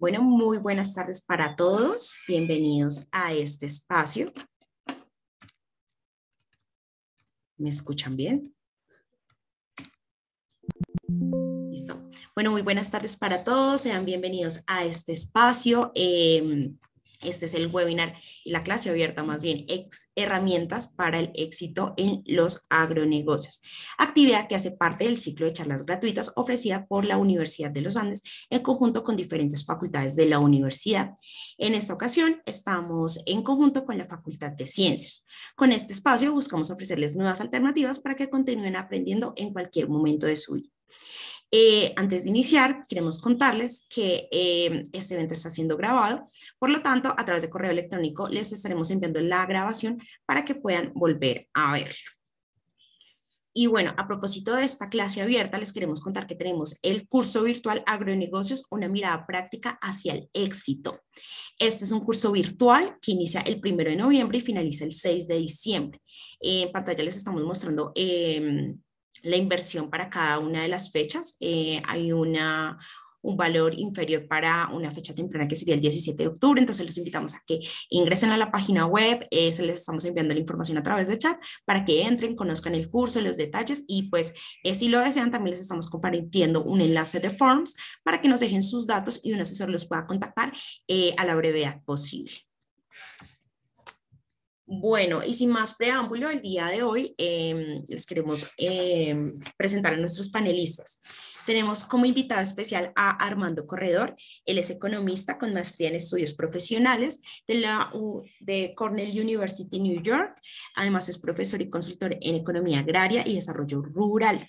Bueno, muy buenas tardes para todos. Bienvenidos a este espacio. ¿Me escuchan bien? Listo. Bueno, muy buenas tardes para todos. Sean bienvenidos a este espacio. Em, este es el webinar y la clase abierta más bien, herramientas para el éxito en los agronegocios. Actividad que hace parte del ciclo de charlas gratuitas ofrecida por la Universidad de los Andes en conjunto con diferentes facultades de la universidad. En esta ocasión estamos en conjunto con la Facultad de Ciencias. Con este espacio buscamos ofrecerles nuevas alternativas para que continúen aprendiendo en cualquier momento de su vida. Eh, antes de iniciar, queremos contarles que eh, este evento está siendo grabado, por lo tanto, a través de correo electrónico les estaremos enviando la grabación para que puedan volver a verlo. Y bueno, a propósito de esta clase abierta, les queremos contar que tenemos el curso virtual Agronegocios, una mirada práctica hacia el éxito. Este es un curso virtual que inicia el primero de noviembre y finaliza el 6 de diciembre. Eh, en pantalla les estamos mostrando... Em, la inversión para cada una de las fechas. Eh, hay un valor inferior para una fecha temprana que sería el 17 de octubre. Entonces los invitamos a que ingresen a la página web, eh, se les estamos enviando la información a través de chat para que entren, conozcan el curso, los detalles y pues eh, si lo desean también les estamos compartiendo un enlace de forms para que nos dejen sus datos y un asesor los pueda contactar a la brevedad posible. Bueno, y sin más preámbulo, el día de hoy em, les queremos em, presentar a nuestros panelistas. Tenemos como invitado especial a Armando Corredor. Él es economista con maestría en estudios profesionales de la de Cornell University, New York. Además es profesor y consultor en economía agraria y desarrollo rural.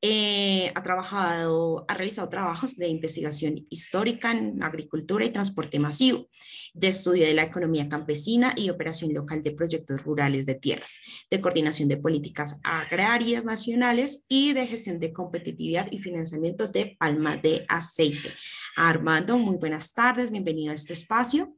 Eh, ha trabajado, ha realizado trabajos de investigación histórica en agricultura y transporte masivo, de estudio de la economía campesina y operación local de proyectos rurales de tierras, de coordinación de políticas agrarias nacionales y de gestión de competitividad y financiamiento de palma de aceite. Armando, muy buenas tardes, bienvenido a este espacio.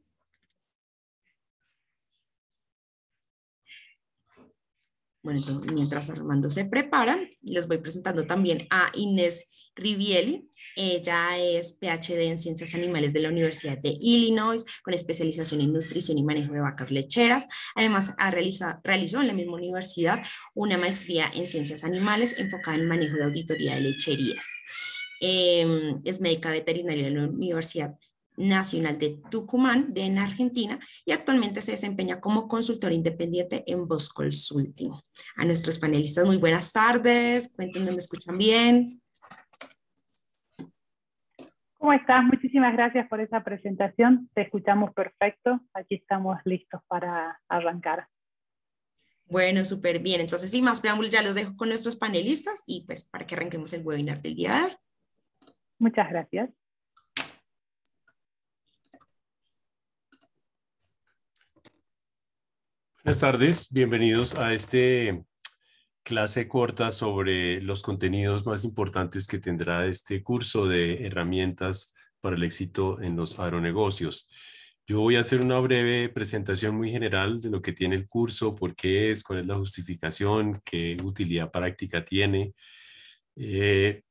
Bueno, mientras Armando se prepara, les voy presentando también a Inés Rivieli. Ella es PhD en Ciencias Animales de la Universidad de Illinois, con especialización en nutrición y manejo de vacas lecheras. Además, ha realizó en la misma universidad una maestría en Ciencias Animales enfocada en manejo de auditoría de lecherías. Em, es médica veterinaria de la Universidad Nacional de Tucumán, de en Argentina, y actualmente se desempeña como consultor independiente en bosco Consulting. A nuestros panelistas, muy buenas tardes. Cuéntenme, ¿me escuchan bien? ¿Cómo estás? Muchísimas gracias por esa presentación. Te escuchamos perfecto. Aquí estamos listos para arrancar. Bueno, súper bien. Entonces, sin más preámbulos, ya los dejo con nuestros panelistas y pues para que arranquemos el webinar del día de hoy. Muchas gracias. Buenas tardes, bienvenidos a este clase corta sobre los contenidos más importantes que tendrá este curso de herramientas para el éxito en los agronegocios. Yo voy a hacer una breve presentación muy general de lo que tiene el curso, por qué es, cuál es la justificación, qué utilidad práctica tiene. Eh,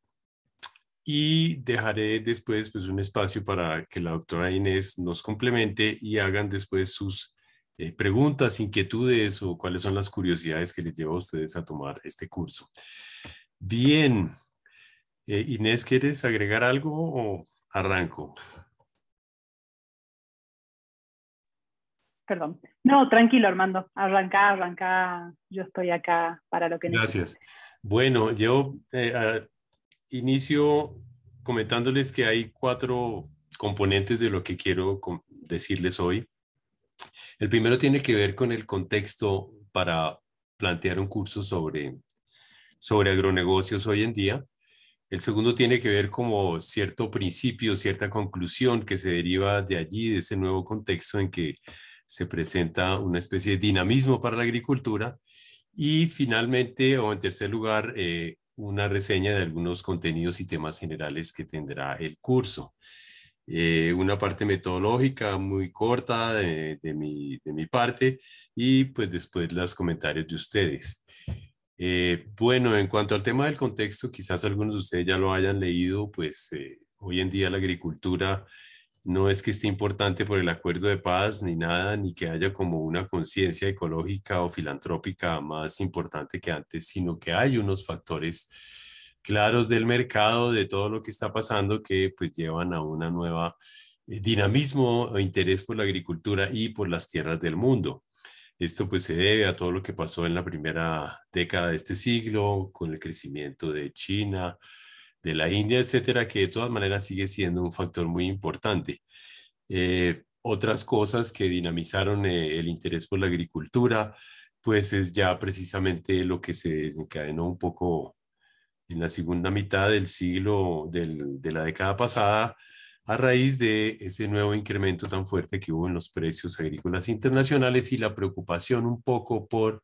y dejaré después pues, un espacio para que la doctora Inés nos complemente y hagan después sus eh, preguntas, inquietudes o cuáles son las curiosidades que les llevó a ustedes a tomar este curso. Bien, eh, Inés, ¿quieres agregar algo o arranco? Perdón. No, tranquilo, Armando. Arranca, arranca. Yo estoy acá para lo que Gracias. Bueno, yo eh, inicio comentándoles que hay cuatro componentes de lo que quiero decirles hoy. El primero tiene que ver con el contexto para plantear un curso sobre, agronegocios hoy en día. El segundo tiene que ver como cierto principio, cierta conclusión que se deriva de allí, de ese nuevo contexto en que se presenta una especie de dinamismo para la agricultura. Y finalmente, o en tercer lugar, eh, una reseña de algunos contenidos y temas generales que tendrá el curso. Eh, una parte metodológica muy corta de, mi, parte y pues después los comentarios de ustedes. Eh, bueno, en cuanto al tema del contexto, quizás algunos de ustedes ya lo hayan leído, pues eh, hoy en día la agricultura no es que esté importante por el acuerdo de paz ni nada, ni que haya como una conciencia ecológica o filantrópica más importante que antes, sino que hay unos factores claros del mercado, de todo lo que está pasando, que pues llevan a una nueva eh, dinamismo o interés por la agricultura y por las tierras del mundo. Esto pues se debe a todo lo que pasó en la primera década de este siglo, con el crecimiento de China, de la India, etcétera, que de todas maneras sigue siendo un factor muy importante. Eh, otras cosas que dinamizaron eh, el interés por la agricultura, pues es ya precisamente lo que se desencadenó un poco en la segunda mitad del siglo, del, de la década pasada, a raíz de ese nuevo incremento tan fuerte que hubo en los precios agrícolas internacionales y la preocupación un poco por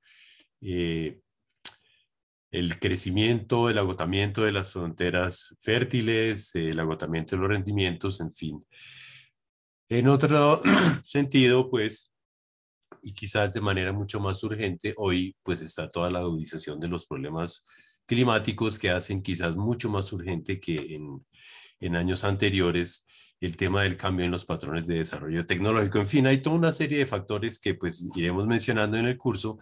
eh, el crecimiento, el agotamiento de las fronteras fértiles, el agotamiento de los rendimientos, en fin. En otro sentido, pues, y quizás de manera mucho más urgente, hoy pues está toda la agudización de los problemas climáticos que hacen quizás mucho más urgente que en, años anteriores el tema del cambio en los patrones de desarrollo tecnológico. En fin, hay toda una serie de factores que pues iremos mencionando en el curso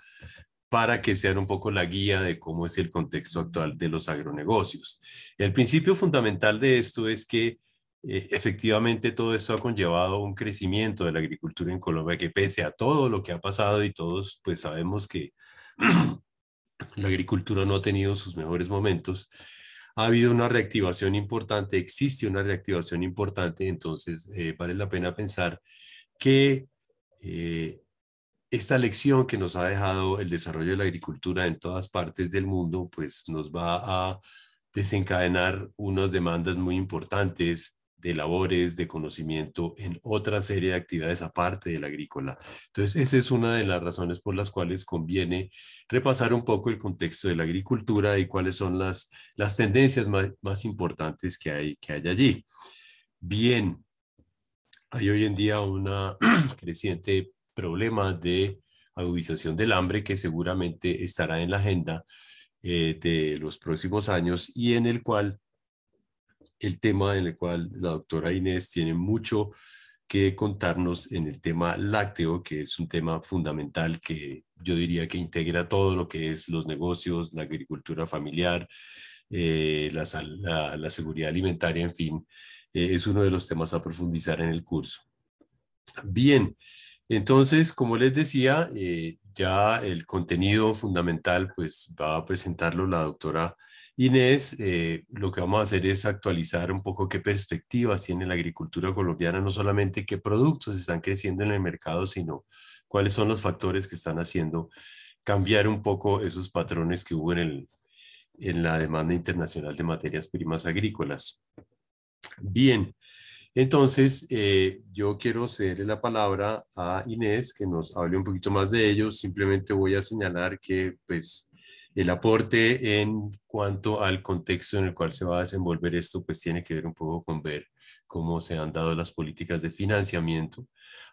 para que sean un poco la guía de cómo es el contexto actual de los agronegocios. El principio fundamental de esto es que eh, efectivamente todo esto ha conllevado un crecimiento de la agricultura en Colombia que pese a todo lo que ha pasado y todos pues sabemos que la agricultura no ha tenido sus mejores momentos. Ha habido una reactivación importante, existe una reactivación importante, entonces eh, vale la pena pensar que eh, esta lección que nos ha dejado el desarrollo de la agricultura en todas partes del mundo, pues nos va a desencadenar unas demandas muy importantes de labores, de conocimiento en otra serie de actividades aparte de la agrícola. Entonces, esa es una de las razones por las cuales conviene repasar un poco el contexto de la agricultura y cuáles son las, las tendencias más, importantes que hay, que hay allí. Bien, hay hoy en día un creciente problema de agudización del hambre que seguramente estará en la agenda eh, de los próximos años y en el cual el tema en el cual la doctora Inés tiene mucho que contarnos en el tema lácteo, que es un tema fundamental que yo diría que integra todo lo que es los negocios, la agricultura familiar, eh, la, seguridad alimentaria, en fin, eh, es uno de los temas a profundizar en el curso. Bien, entonces, como les decía, eh, ya el contenido fundamental pues va a presentarlo la doctora Inés, eh, lo que vamos a hacer es actualizar un poco qué perspectivas tiene la agricultura colombiana, no solamente qué productos están creciendo en el mercado, sino cuáles son los factores que están haciendo cambiar un poco esos patrones que hubo en, en la demanda internacional de materias primas agrícolas. Bien, entonces eh, yo quiero cederle la palabra a Inés que nos hable un poquito más de ello. Simplemente voy a señalar que pues el aporte en cuanto al contexto en el cual se va a desenvolver esto, pues tiene que ver un poco con ver cómo se han dado las políticas de financiamiento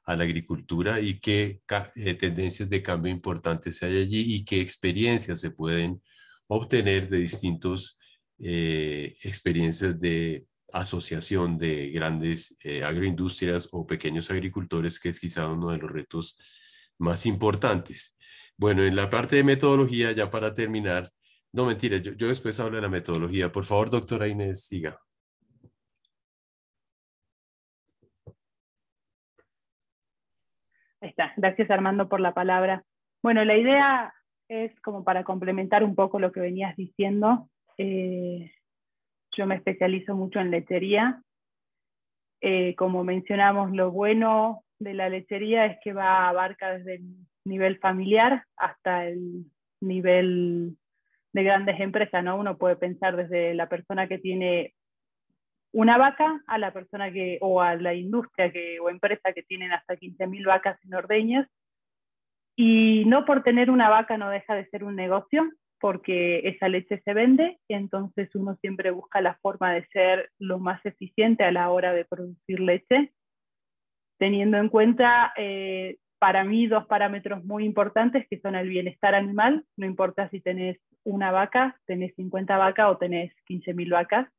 a la agricultura y qué eh, tendencias de cambio importantes hay allí y qué experiencias se pueden obtener de distintas eh, experiencias de asociación de grandes eh, agroindustrias o pequeños agricultores, que es quizá uno de los retos más importantes. Bueno, en la parte de metodología, ya para terminar, no mentira, yo, después hablo de la metodología. Por favor, doctora Inés, siga. Ahí está. Gracias Armando por la palabra. Bueno, la idea es como para complementar un poco lo que venías diciendo. Eh, yo me especializo mucho en lechería. Eh, como mencionamos, lo bueno de la lechería es que va abarca desde el nivel familiar hasta el nivel de grandes empresas, ¿no? Uno puede pensar desde la persona que tiene una vaca a la persona que, o a la industria que, o empresa que tienen hasta 15.000 vacas en ordeñas. Y no por tener una vaca no deja de ser un negocio, porque esa leche se vende, entonces uno siempre busca la forma de ser lo más eficiente a la hora de producir leche, teniendo en cuenta eh, para mí dos parámetros muy importantes que son el bienestar animal, no importa si tenés una vaca, tenés 50 vacas o tenés 15.000 vacas.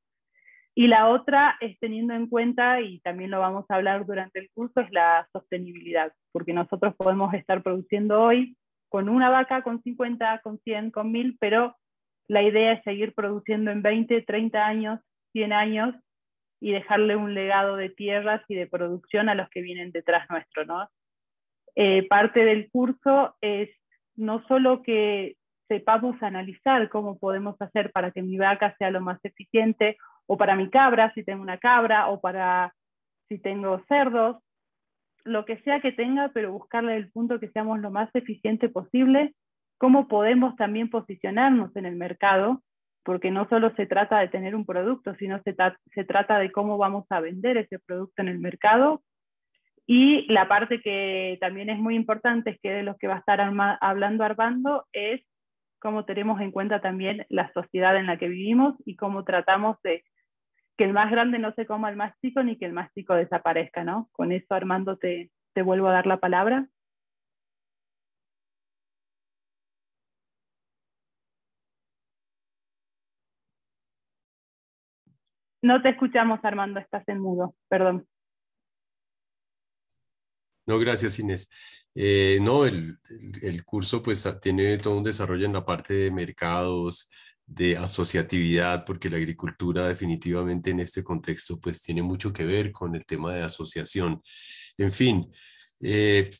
Y la otra es teniendo en cuenta, y también lo vamos a hablar durante el curso, es la sostenibilidad, porque nosotros podemos estar produciendo hoy con una vaca, con 50, con 100, con 1000, pero la idea es seguir produciendo en 20, 30 años, 100 años y dejarle un legado de tierras y de producción a los que vienen detrás nuestro, ¿no? Eh, parte del curso es no solo que sepamos analizar cómo podemos hacer para que mi vaca sea lo más eficiente, o para mi cabra, si tengo una cabra, o para si tengo cerdos, lo que sea que tenga, pero buscarle el punto que seamos lo más eficiente posible, cómo podemos también posicionarnos en el mercado, porque no solo se trata de tener un producto, sino se trata de cómo vamos a vender ese producto en el mercado y la parte que también es muy importante, es que de los que va a estar hablando Armando, es cómo tenemos en cuenta también la sociedad en la que vivimos y cómo tratamos de que el más grande no se coma al más chico ni que el más chico desaparezca, ¿no? Con eso, Armando, te, te vuelvo a dar la palabra. No te escuchamos, Armando, estás en mudo, perdón. No, gracias Inés. Eh, no, el, el, curso pues ah, tiene todo un desarrollo en la parte de mercados, de asociatividad, porque la agricultura definitivamente en este contexto pues tiene mucho que ver con el tema de asociación. En fin, eh,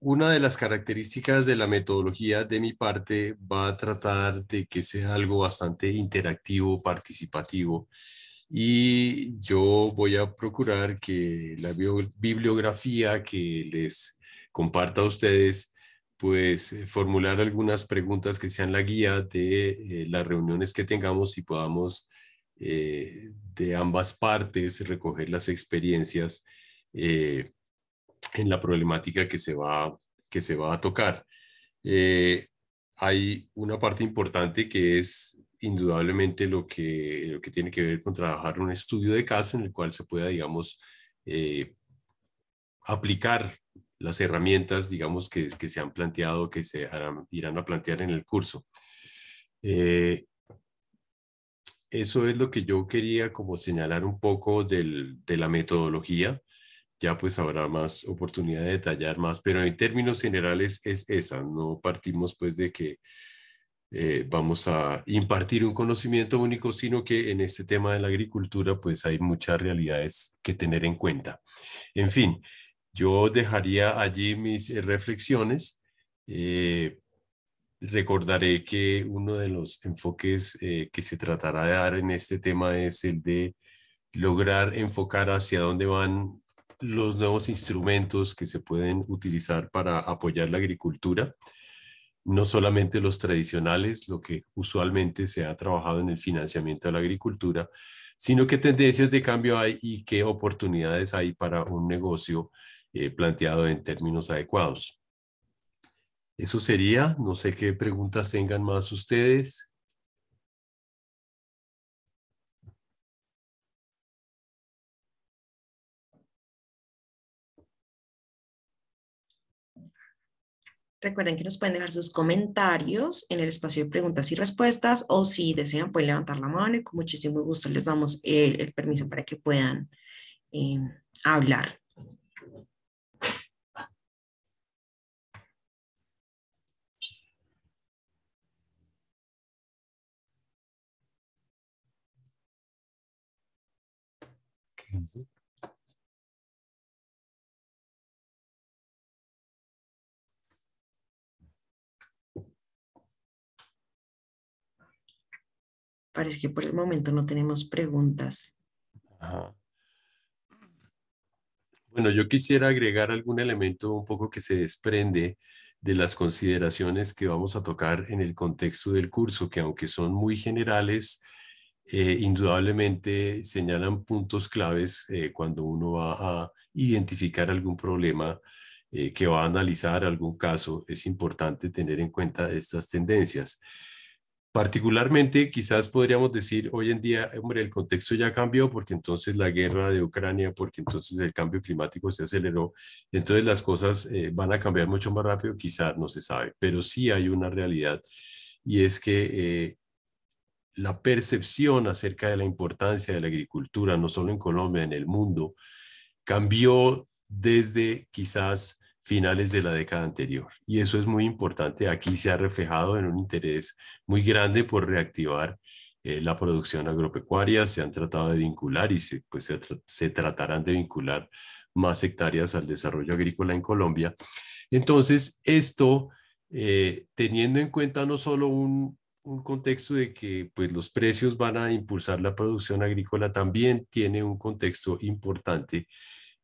una de las características de la metodología de mi parte va a tratar de que sea algo bastante interactivo, participativo y yo voy a procurar que la bibliografía que les comparta a ustedes, pues eh, formular algunas preguntas que sean la guía de eh, las reuniones que tengamos y podamos eh, de ambas partes recoger las experiencias en la problemática que se va, que se va a tocar. hay una parte importante que es indudablemente lo que, lo que tiene que ver con trabajar un estudio de caso en el cual se pueda, digamos, eh, aplicar las herramientas, digamos, que, se han planteado, que se irán a plantear en el curso. Eh, eso es lo que yo quería como señalar un poco de la metodología. Ya pues habrá más oportunidad de detallar más, pero en términos generales es esa. No partimos pues de que eh, vamos a impartir un conocimiento único, sino que en este tema de la agricultura pues hay muchas realidades que tener en cuenta. En fin, yo dejaría allí mis eh, reflexiones. Eh, recordaré que uno de los enfoques que se tratará de dar en este tema es el de lograr enfocar hacia dónde van los nuevos instrumentos que se pueden utilizar para apoyar la agricultura no solamente los tradicionales, lo que usualmente se ha trabajado en el financiamiento de la agricultura, sino qué tendencias de cambio hay y qué oportunidades hay para un negocio eh, planteado en términos adecuados. Eso sería, no sé qué preguntas tengan más ustedes. Recuerden que nos pueden dejar sus comentarios en el espacio de preguntas y respuestas o si desean pueden levantar la mano y con muchísimo gusto les damos el, permiso para que puedan em, hablar. Parece que por el momento no tenemos preguntas. Bueno, yo quisiera agregar algún elemento un poco que se desprende de las consideraciones que vamos a tocar en el contexto del curso, que aunque son muy generales, eh, indudablemente señalan puntos claves eh, cuando uno va a identificar algún problema eh, que va a analizar, algún caso, es importante tener en cuenta estas tendencias. Particularmente, quizás podríamos decir hoy en día, hombre, el contexto ya cambió porque entonces la guerra de Ucrania, porque entonces el cambio climático se aceleró, entonces las cosas eh, van a cambiar mucho más rápido, quizás no se sabe, pero sí hay una realidad y es que eh, la percepción acerca de la importancia de la agricultura, no solo en Colombia, en el mundo, cambió desde quizás finales de la década anterior. Y eso es muy importante. Aquí se ha reflejado en un interés muy grande por reactivar eh, la producción agropecuaria. Se han tratado de vincular y se, pues, se, tratarán de vincular más hectáreas al desarrollo agrícola en Colombia. Entonces, esto, eh, teniendo en cuenta no solo un, un contexto de que pues, los precios van a impulsar la producción agrícola, también tiene un contexto importante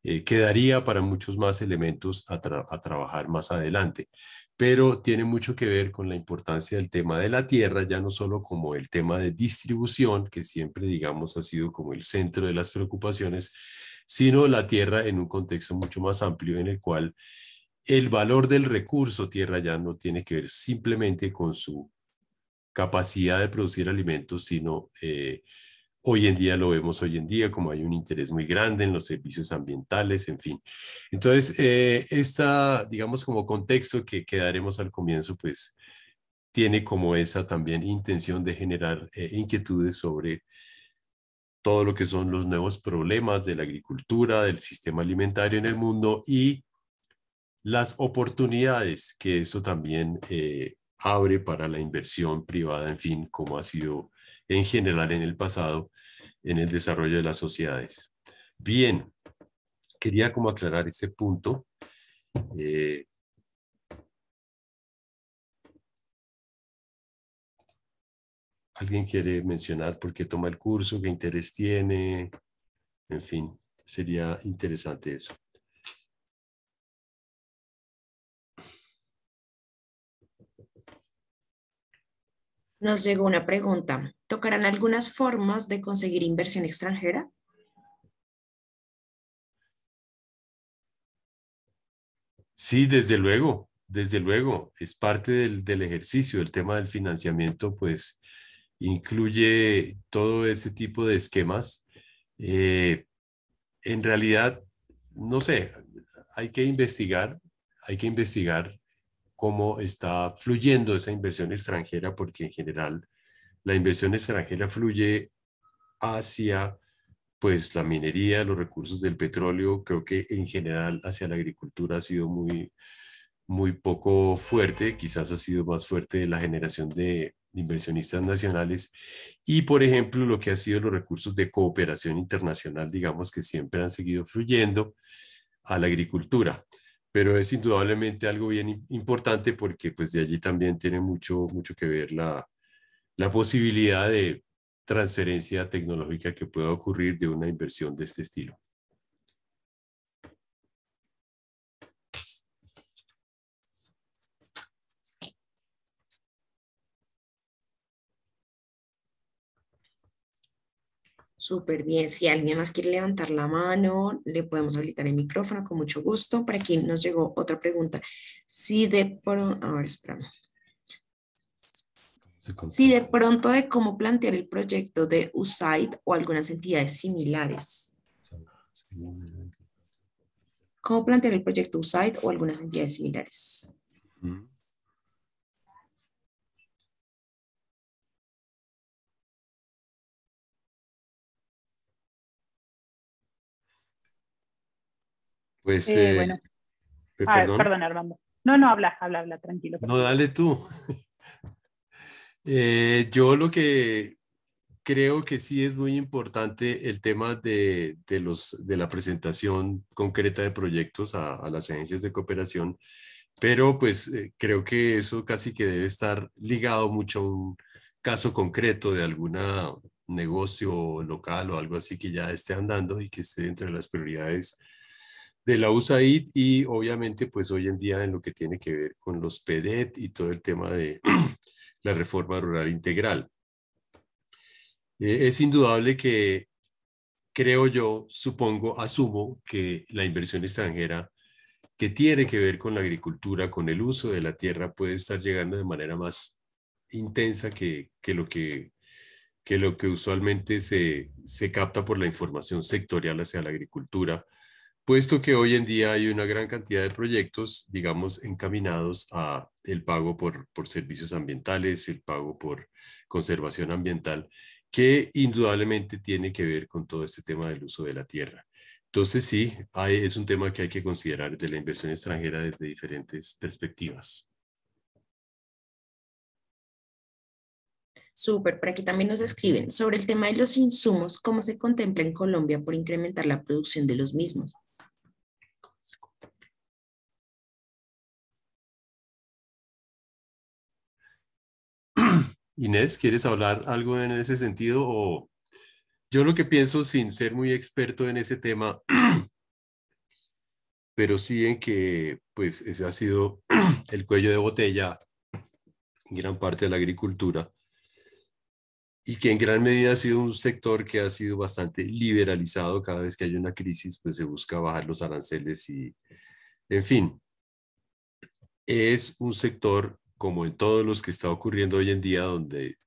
eh, quedaría para muchos más elementos a, trabajar más adelante, pero tiene mucho que ver con la importancia del tema de la tierra, ya no solo como el tema de distribución, que siempre, digamos, ha sido como el centro de las preocupaciones, sino la tierra en un contexto mucho más amplio en el cual el valor del recurso tierra ya no tiene que ver simplemente con su capacidad de producir alimentos, sino eh, Hoy en día lo vemos hoy en día, como hay un interés muy grande en los servicios ambientales, en fin. Entonces, eh, esta, digamos, como contexto que quedaremos al comienzo, pues tiene como esa también intención de generar eh, inquietudes sobre todo lo que son los nuevos problemas de la agricultura, del sistema alimentario en el mundo y las oportunidades que eso también eh, abre para la inversión privada, en fin, como ha sido en general en el pasado en el desarrollo de las sociedades. Bien, quería como aclarar ese punto. Eh, ¿Alguien quiere mencionar por qué toma el curso? ¿Qué interés tiene? En fin, sería interesante eso. Nos llegó una pregunta. ¿Tocarán algunas formas de conseguir inversión extranjera? Sí, desde luego, desde luego, es parte del, ejercicio. El tema del financiamiento, pues, incluye todo ese tipo de esquemas. Eh, en realidad, no sé, hay que investigar, hay que investigar cómo está fluyendo esa inversión extranjera, porque en general la inversión extranjera fluye hacia pues la minería, los recursos del petróleo, creo que en general hacia la agricultura ha sido muy, muy poco fuerte, quizás ha sido más fuerte la generación de inversionistas nacionales y, por ejemplo, lo que ha sido los recursos de cooperación internacional, digamos que siempre han seguido fluyendo a la agricultura. Pero es indudablemente algo bien importante porque pues de allí también tiene mucho, mucho que ver la, la posibilidad de transferencia tecnológica que pueda ocurrir de una inversión de este estilo. Súper bien. Si alguien más quiere levantar la mano, le podemos habilitar el micrófono con mucho gusto. Para quien nos llegó otra pregunta. Si de por... A ver, Sí, de pronto de cómo plantear el proyecto de USAID o algunas entidades similares. ¿Cómo plantear el proyecto USAID o algunas entidades similares? Mm. Pues, eh, eh, bueno. Eh, perdón. perdón, Armando. No, no, habla, habla, habla, tranquilo. No, dale tú. Eh, yo lo que creo que sí es muy importante el tema de, de los, de la presentación concreta de proyectos a, las agencias de cooperación, pero pues eh, creo que eso casi que debe estar ligado mucho a un caso concreto de alguna negocio local o algo así que ya esté andando y que esté entre las prioridades de la USAID y obviamente pues hoy en día en lo que tiene que ver con los PEDET y todo el tema de la reforma rural integral. Eh, es indudable que, creo yo, supongo, asumo que la inversión extranjera que tiene que ver con la agricultura, con el uso de la tierra, puede estar llegando de manera más intensa que, lo, que, lo que usualmente se capta por la información sectorial hacia la agricultura, puesto que hoy en día hay una gran cantidad de proyectos, digamos, encaminados a el pago por, servicios ambientales, el pago por conservación ambiental, que indudablemente tiene que ver con todo este tema del uso de la tierra. Entonces sí, es un tema que hay que considerar de la inversión extranjera desde diferentes perspectivas. Súper, por aquí también nos escriben sobre el tema de los insumos, cómo se contempla en Colombia por incrementar la producción de los mismos. Inés, ¿quieres hablar algo en ese sentido? O yo lo que pienso, sin ser muy experto en ese tema, pero sí en que pues ese ha sido el cuello de botella en gran parte de la agricultura y que en gran medida ha sido un sector que ha sido bastante liberalizado. Cada vez que hay una crisis, pues se busca bajar los aranceles y, en fin, es un sector como en todos los que está ocurriendo hoy en día, donde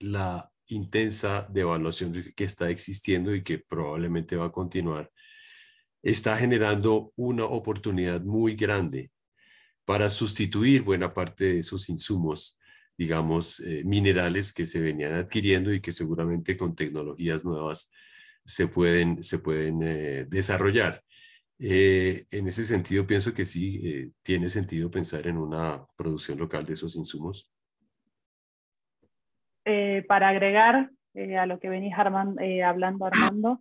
la intensa devaluación que está existiendo y que probablemente va a continuar, está generando una oportunidad muy grande para sustituir buena parte de esos insumos, digamos, eh, minerales que se venían adquiriendo y que seguramente con tecnologías nuevas se pueden, se pueden eh, desarrollar. Eh, en ese sentido, pienso que sí, eh, tiene sentido pensar en una producción local de esos insumos. Eh, para agregar a lo que venís hablando, Armando,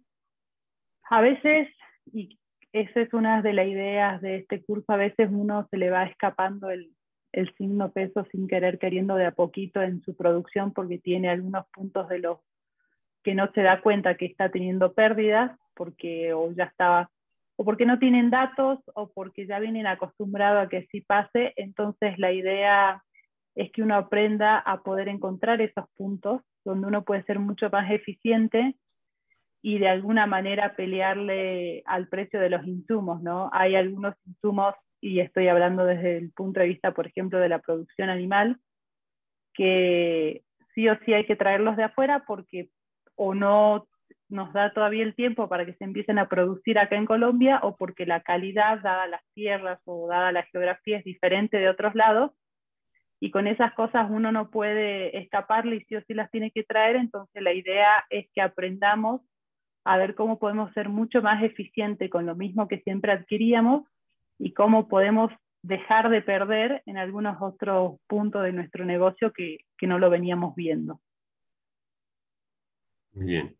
a veces, y esa es una de las ideas de este curso, a veces uno se le va escapando el, el signo peso sin querer, queriendo de a poquito en su producción porque tiene algunos puntos de los que no se da cuenta que está teniendo pérdidas porque o ya estaba o porque no tienen datos o porque ya vienen acostumbrados a que sí pase. Entonces la idea es que uno aprenda a poder encontrar esos puntos donde uno puede ser mucho más eficiente y de alguna manera pelearle al precio de los insumos, ¿no? Hay algunos insumos, y estoy hablando desde el punto de vista, por ejemplo, de la producción animal, que sí o sí hay que traerlos de afuera porque o no nos da todavía el tiempo para que se empiecen a producir acá en Colombia o porque la calidad dada a las tierras o dada la geografía es diferente de otros lados y con esas cosas uno no puede escaparle y sí o sí las tiene que traer, entonces la idea es que aprendamos a ver cómo podemos ser mucho más eficientes con lo mismo que siempre adquiríamos y cómo podemos dejar de perder en algunos otros puntos de nuestro negocio que, que no lo veníamos viendo. Muy bien.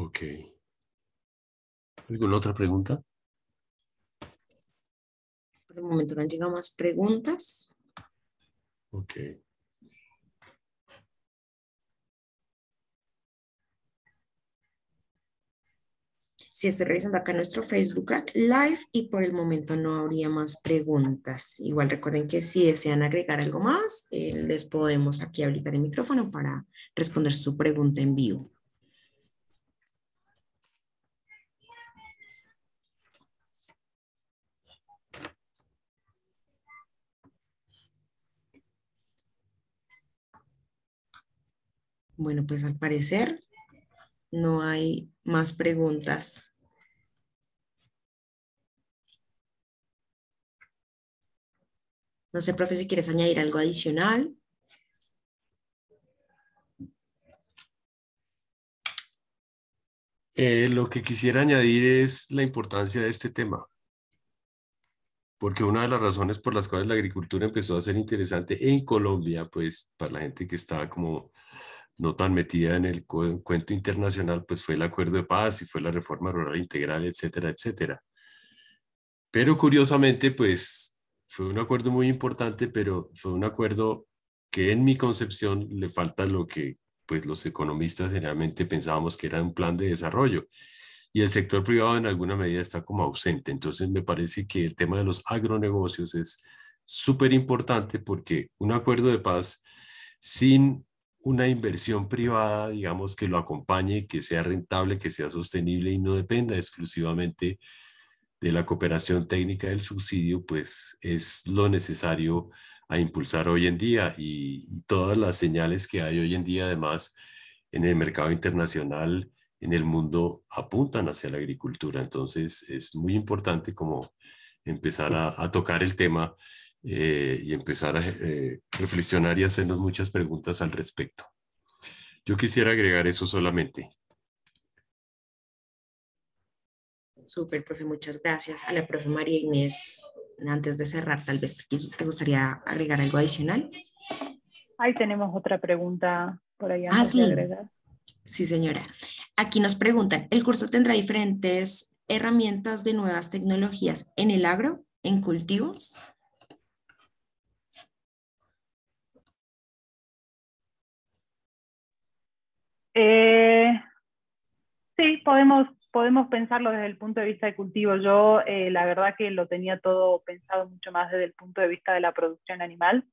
Ok. ¿Alguna otra pregunta? Por el momento no han llegado más preguntas. Ok. Sí, estoy revisando acá nuestro Facebook Live y por el momento no habría más preguntas. Igual recuerden que si desean agregar algo más, eh, les podemos aquí habilitar el micrófono para responder su pregunta en vivo. Bueno, pues al parecer no hay más preguntas. No sé, profe, si quieres añadir algo adicional. Eh, lo que quisiera añadir es la importancia de este tema, porque una de las razones por las cuales la agricultura empezó a ser interesante en Colombia, pues para la gente que estaba como no tan metida en el cuento internacional, pues fue el acuerdo de paz y fue la reforma rural integral, etcétera, etcétera. Pero curiosamente, pues fue un acuerdo muy importante, pero fue un acuerdo que en mi concepción le falta lo que pues los economistas generalmente pensábamos que era un plan de desarrollo y el sector privado en alguna medida está como ausente. Entonces me parece que el tema de los agronegocios es súper importante porque un acuerdo de paz sin una inversión privada, digamos, que lo acompañe, que sea rentable, que sea sostenible y no dependa exclusivamente de la cooperación técnica del subsidio, pues es lo necesario a impulsar hoy en día y, todas las señales que hay hoy en día, además, en el mercado internacional, en el mundo, apuntan hacia la agricultura. Entonces, es muy importante como empezar a tocar el tema eh, y empezar a eh, reflexionar y hacernos muchas preguntas al respecto. Yo quisiera agregar eso solamente. Súper, profe, muchas gracias. A la profe María Inés, antes de cerrar, tal vez te gustaría agregar algo adicional. Ahí tenemos otra pregunta por allá. Ah, sí. Sí, señora. Aquí nos preguntan, ¿el curso tendrá diferentes herramientas de nuevas tecnologías en el agro, en cultivos? Eh, sí, podemos, podemos pensarlo desde el punto de vista de cultivo. Yo eh, la verdad que lo tenía todo pensado mucho más desde el punto de vista de la producción animal,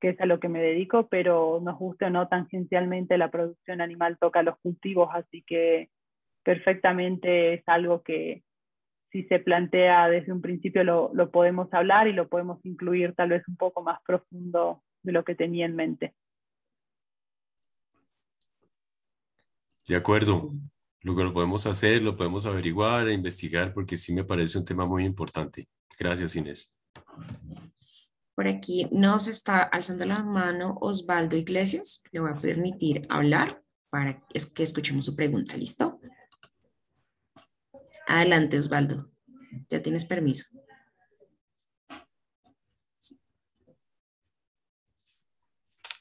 que es a lo que me dedico, pero nos guste o no, tangencialmente la producción animal toca los cultivos, así que perfectamente es algo que si se plantea desde un principio lo, lo podemos hablar y lo podemos incluir tal vez un poco más profundo de lo que tenía en mente. De acuerdo. luego lo podemos hacer, lo podemos averiguar e investigar porque sí me parece un tema muy importante. Gracias, Inés. Por aquí nos está alzando la mano Osvaldo Iglesias. Le voy a permitir hablar para que escuchemos su pregunta. ¿Listo? Adelante, Osvaldo. Ya tienes permiso.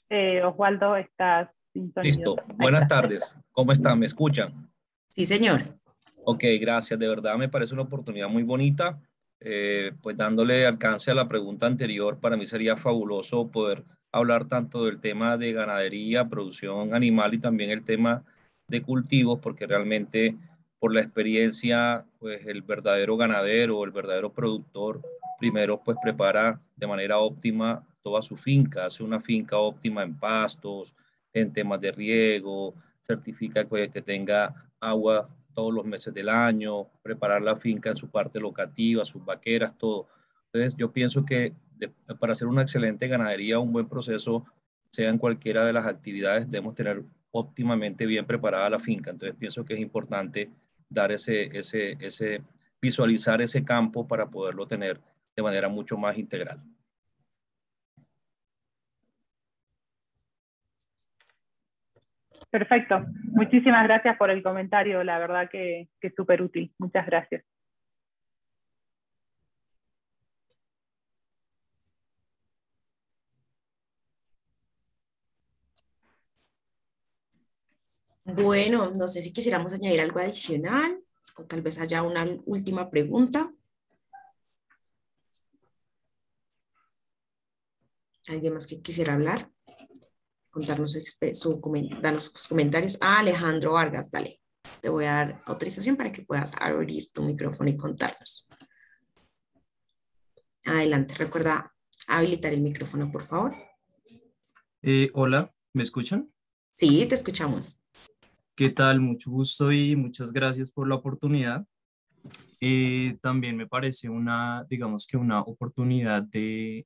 Eh, Osvaldo, estás Listo. Buenas tardes. ¿Cómo están? ¿Me escuchan? Sí, señor. Ok, gracias. De verdad me parece una oportunidad muy bonita. Eh, pues dándole alcance a la pregunta anterior, para mí sería fabuloso poder hablar tanto del tema de ganadería, producción animal y también el tema de cultivos, porque realmente por la experiencia, pues el verdadero ganadero, el verdadero productor, primero pues prepara de manera óptima toda su finca, hace una finca óptima en pastos, en temas de riego, certifica que tenga agua todos los meses del año, preparar la finca en su parte locativa, sus vaqueras, todo. Entonces yo pienso que para hacer una excelente ganadería, un buen proceso, sea en cualquiera de las actividades, debemos tener óptimamente bien preparada la finca. Entonces pienso que es importante dar ese, ese, visualizar ese campo para poderlo tener de manera mucho más integral. Perfecto. Muchísimas gracias por el comentario. La verdad que, es súper útil. Muchas gracias. Bueno, no sé si quisiéramos añadir algo adicional o tal vez haya una última pregunta. ¿Alguien más que quisiera hablar? contarnos su, sus comentarios. a ah, Alejandro Vargas, dale. Te voy a dar autorización para que puedas abrir tu micrófono y contarnos. Adelante, recuerda habilitar el micrófono, por favor. Eh, hola, ¿me escuchan? Sí, te escuchamos. ¿Qué tal? Mucho gusto y muchas gracias por la oportunidad. Eh, también me parece una, digamos que una oportunidad de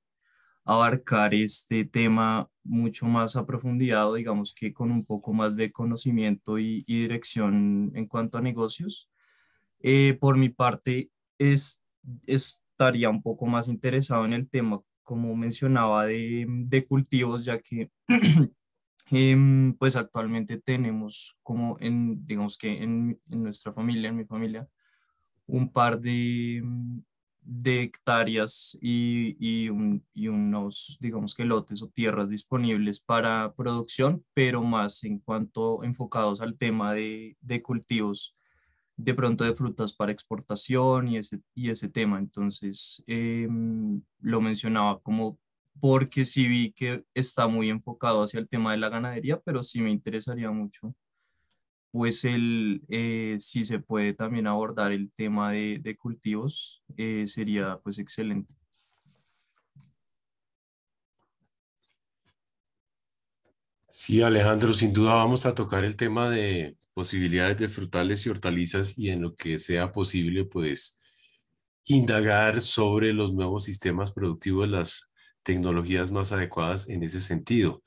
abarcar este tema mucho más a profundidad, digamos que con un poco más de conocimiento y, dirección en cuanto a negocios. Eh, por mi parte, es, estaría un poco más interesado en el tema, como mencionaba, de, de cultivos, ya que em, pues actualmente tenemos como en, digamos que en nuestra familia, en mi familia, un par de, de hectáreas y, unos, digamos que lotes o tierras disponibles para producción, pero más en cuanto enfocados al tema de, cultivos, de pronto de frutas para exportación y ese, y ese tema. Entonces, em, lo mencionaba como porque sí vi que está muy enfocado hacia el tema de la ganadería, pero sí me interesaría mucho pues el, eh, si se puede también abordar el tema de, cultivos, eh, sería pues excelente. Sí, Alejandro, sin duda vamos a tocar el tema de posibilidades de frutales y hortalizas y en lo que sea posible, pues indagar sobre los nuevos sistemas productivos, las tecnologías más adecuadas en ese sentido.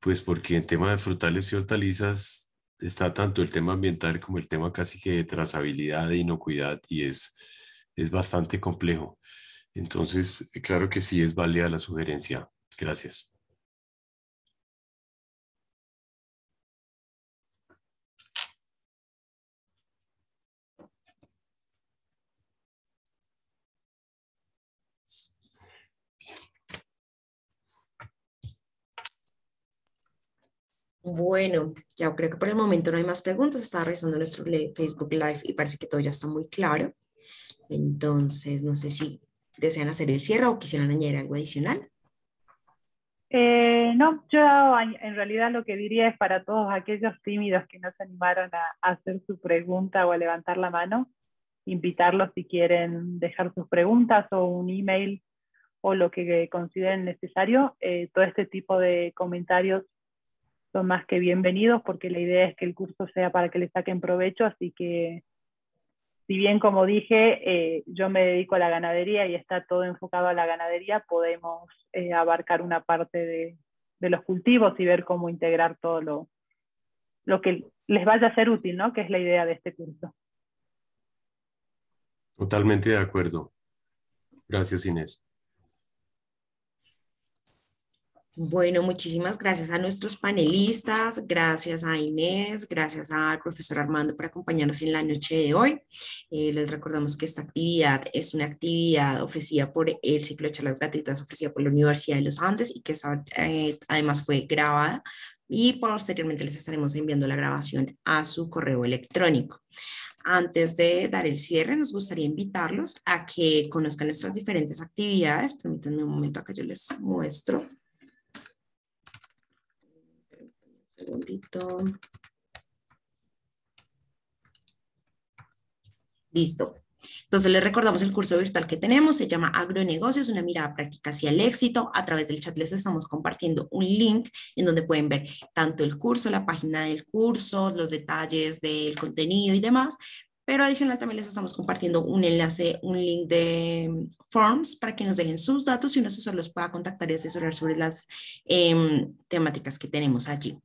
Pues porque en tema de frutales y hortalizas está tanto el tema ambiental como el tema casi que de trazabilidad e inocuidad y es, es bastante complejo. Entonces, claro que sí es válida la sugerencia. Gracias. Bueno, ya creo que por el momento no hay más preguntas. Estaba revisando nuestro Facebook Live y parece que todo ya está muy claro. Entonces, no sé si desean hacer el cierre o quisieran añadir algo adicional. Eh, no, yo en realidad lo que diría es para todos aquellos tímidos que no se animaron a, hacer su pregunta o a levantar la mano, invitarlos si quieren dejar sus preguntas o un email o lo que consideren necesario. Eh, todo este tipo de comentarios más que bienvenidos porque la idea es que el curso sea para que le saquen provecho, así que si bien como dije, eh, yo me dedico a la ganadería y está todo enfocado a la ganadería, podemos eh, abarcar una parte de, los cultivos y ver cómo integrar todo lo, lo que les vaya a ser útil, ¿no? Que es la idea de este curso. Totalmente de acuerdo. Gracias, Inés. Bueno, muchísimas gracias a nuestros panelistas, gracias a Inés, gracias al profesor Armando por acompañarnos en la noche de hoy. Eh, les recordamos que esta actividad es una actividad ofrecida por el ciclo de charlas gratuitas ofrecida por la Universidad de los Andes y que eh, además fue grabada y posteriormente les estaremos enviando la grabación a su correo electrónico. Antes de dar el cierre, nos gustaría invitarlos a que conozcan nuestras diferentes actividades. Permítanme un momento acá, yo les muestro. segundito. Listo. Entonces les recordamos el curso virtual que tenemos, se llama Agronegocios, una mirada práctica hacia el éxito. A través del chat les estamos compartiendo un link en donde pueden ver tanto el curso, la página del curso, los detalles del contenido y demás. Pero adicional también les estamos compartiendo un enlace, un link de mm, forms para que nos dejen sus datos y un asesor los pueda contactar y asesorar sobre las em, temáticas que tenemos allí.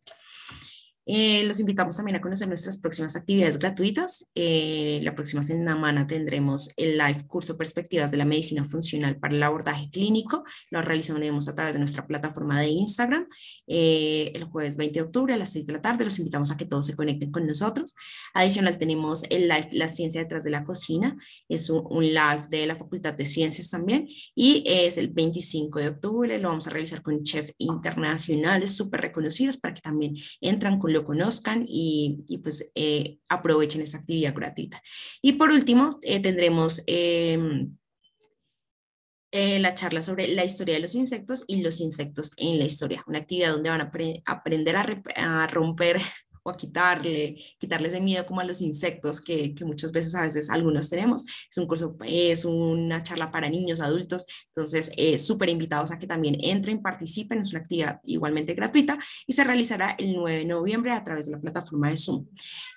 Eh, los invitamos también a conocer nuestras próximas actividades gratuitas. Eh, la próxima semana tendremos el live curso Perspectivas de la Medicina Funcional para el Abordaje Clínico. Lo realizaremos a través de nuestra plataforma de Instagram eh, el jueves 20 de octubre a las 6 de la tarde. Los invitamos a que todos se conecten con nosotros. Adicional tenemos el live La Ciencia detrás de la Cocina. Es un, un live de la Facultad de Ciencias también y es el 25 de octubre. Lo vamos a realizar con chefs internacionales súper reconocidos para que también entran con lo conozcan y, pues eh, aprovechen esa actividad gratuita. Y por último, eh, tendremos em, eh, la charla sobre la historia de los insectos y los insectos en la historia, una actividad donde van a aprender a romper o a quitarle, quitarle ese miedo como a los insectos que, que muchas veces a veces algunos tenemos. Es un curso, es una charla para niños, adultos, entonces eh, súper invitados a que también entren, participen, es una actividad igualmente gratuita y se realizará el 9 de noviembre a través de la plataforma de Zoom.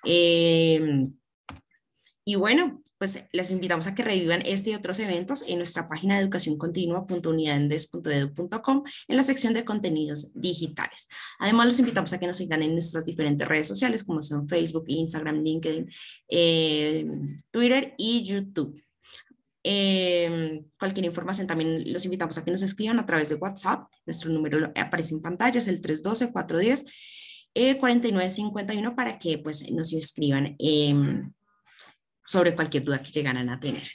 Em, y bueno, pues les invitamos a que revivan este y otros eventos en nuestra página de en la sección de contenidos digitales. Además, los invitamos a que nos sigan en nuestras diferentes redes sociales, como son Facebook, Instagram, LinkedIn, eh, Twitter y YouTube. Em, cualquier información también los invitamos a que nos escriban a través de WhatsApp. Nuestro número aparece en pantalla, es el 312-410-4951 eh, para que pues, nos escriban. Em, sobre cualquier duda que llegaran a tener.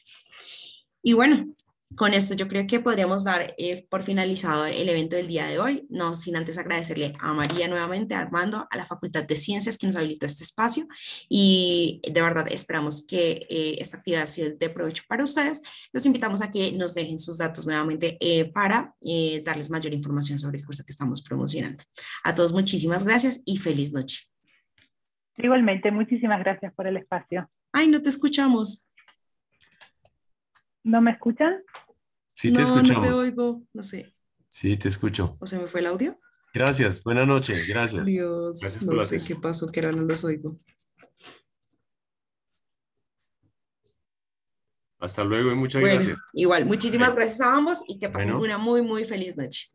Y bueno, con esto yo creo que podríamos dar eh, por finalizado el evento del día de hoy, no sin antes agradecerle a María nuevamente, a Armando, a la Facultad de Ciencias que nos habilitó este espacio y de verdad esperamos que eh, esta actividad sea de provecho para ustedes. Los invitamos a que nos dejen sus datos nuevamente eh, para darles mayor información sobre el curso que estamos promocionando. A todos muchísimas gracias y feliz noche. Igualmente, muchísimas gracias por el espacio. Ay, no te escuchamos. ¿No me escuchan? Sí, te no, No te oigo, no sé. Sí, te escucho. ¿O se me fue el audio? Gracias, buenas noches. gracias. Dios, no sé qué pasó, que ahora no los oigo. Hasta luego y muchas gracias. Igual, muchísimas gracias a ambos y que pasen una muy, muy feliz noche.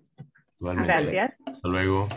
Gracias. Hasta luego.